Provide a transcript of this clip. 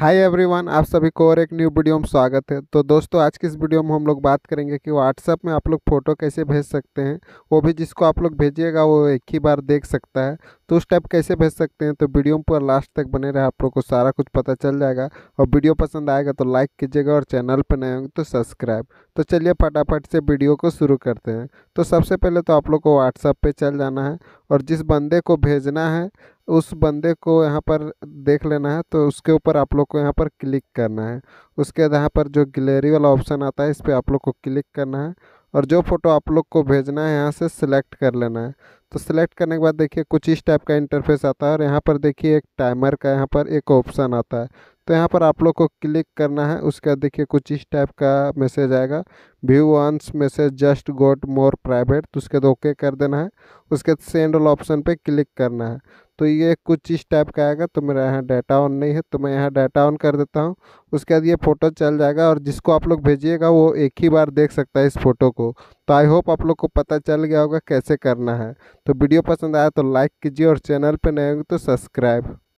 hi everyone आप सभी को और एक न्यू वीडियो में स्वागत है तो दोस्तों आज की इस वीडियो में हम लोग बात करेंगे कि व्हाट्सअप में आप लोग फ़ोटो कैसे भेज सकते हैं वो भी जिसको आप लोग भेजिएगा वो एक ही बार देख सकता है तो उस टाइप कैसे भेज सकते हैं तो वीडियो पर लास्ट तक बने रहे आप लोग को सारा कुछ पता चल जाएगा और वीडियो पसंद आएगा तो लाइक कीजिएगा और चैनल पर नए होंगे तो सब्सक्राइब तो चलिए फटाफट से वीडियो को शुरू करते हैं तो सबसे पहले तो आप लोग को व्हाट्सअप पर चल जाना है और जिस बंदे को भेजना है उस बंदे को यहाँ पर देख लेना है तो उसके ऊपर आप लोग को यहाँ पर क्लिक करना है उसके बाद यहाँ पर जो गलेरी वाला ऑप्शन आता है इस पर आप लोग को क्लिक करना है और जो फ़ोटो आप लोग को भेजना है यहाँ से सिलेक्ट कर लेना है तो सिलेक्ट करने के बाद देखिए कुछ इस टाइप का इंटरफेस आता है और यहाँ पर देखिए एक टाइमर का यहाँ पर एक ऑप्शन आता है तो यहाँ पर आप लोग को क्लिक करना है उसके बाद देखिए कुछ इस टाइप का मैसेज आएगा view once message just got more private तो उसके बाद ओके कर देना है उसके बाद सेंड ऑल ऑप्शन पर क्लिक करना है तो ये कुछ इस टाइप का आएगा तो मेरा यहाँ डाटा ऑन नहीं है तो मैं यहाँ डाटा ऑन कर देता हूँ उसके बाद ये फ़ोटो चल जाएगा और जिसको आप लोग भेजिएगा वो एक ही बार देख सकता है इस फ़ोटो को तो आई होप आप लोग को पता चल गया होगा कैसे करना है तो वीडियो पसंद आया तो लाइक कीजिए और चैनल पर नए होंगे तो सब्सक्राइब